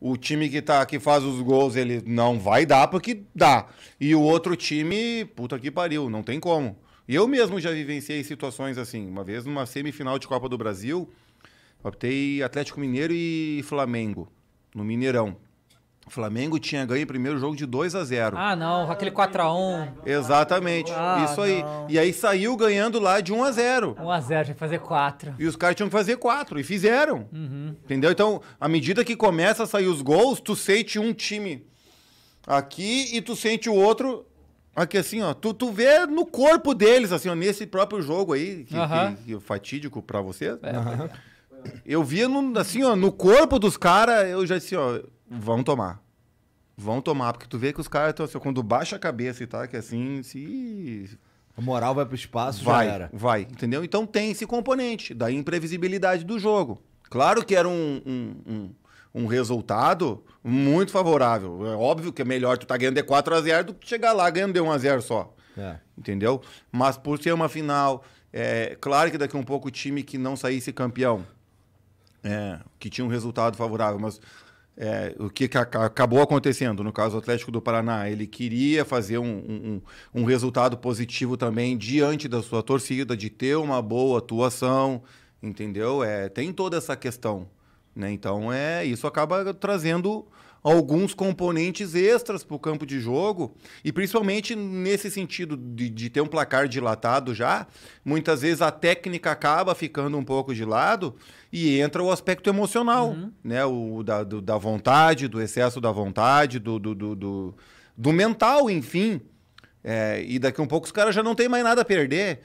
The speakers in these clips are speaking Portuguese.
o time que tá que faz os gols, ele não vai dar porque dá. E o outro time, puta que pariu, não tem como. Eu mesmo já vivenciei situações assim, uma vez numa semifinal de Copa do Brasil, optei Atlético Mineiro e Flamengo no Mineirão. O Flamengo tinha ganho o primeiro jogo de 2 a 0 Ah, não, aquele 4x1. Exatamente, ah, isso aí. Não. E aí saiu ganhando lá de 1 a 0 1 a 0 tinha que fazer 4. E os caras tinham que fazer 4, e fizeram. Uhum. Entendeu? Então, à medida que começa a sair os gols, tu sente um time aqui e tu sente o outro aqui, assim, ó. Tu, tu vê no corpo deles, assim, ó, nesse próprio jogo aí, que, uhum. que, que fatídico pra vocês. Né? É, uhum. Eu via, no, assim, ó, no corpo dos caras, eu já disse, ó vão tomar. Vão tomar, porque tu vê que os caras estão assim, quando baixa a cabeça e tá, que assim, se. A moral vai pro espaço, vai, já era. Vai, entendeu? Então tem esse componente da imprevisibilidade do jogo. Claro que era um, um, um um resultado muito favorável. É óbvio que é melhor tu tá ganhando de é 4 a 0 do que chegar lá ganhando de 1 a 0 só. É. Entendeu? Mas por ser uma final, é claro que daqui um pouco o time que não saísse campeão, é, que tinha um resultado favorável, mas é, o que, que, acabou acontecendo no caso do Atlético do Paraná. Ele queria fazer um, um, um, resultado positivo também diante da sua torcida, de ter uma boa atuação, entendeu? É, tem toda essa questão. Né? Então, é isso acaba trazendo alguns componentes extras para o campo de jogo, e principalmente nesse sentido de, de, ter um placar dilatado já, muitas vezes a técnica acaba ficando um pouco de lado e entra o aspecto emocional, uhum. né? O da, do, da vontade, do excesso da vontade, do, do, do, do, do mental, enfim. É, e daqui a um pouco os caras já não tem mais nada a perder.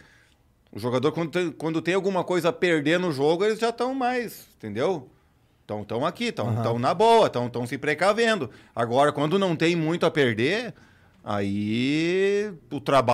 O jogador, quando tem, quando tem alguma coisa a perder no jogo, eles já estão mais, entendeu? Então estão aqui, estão uhum. na boa, estão se precavendo. Agora, quando não tem muito a perder, aí o trabalho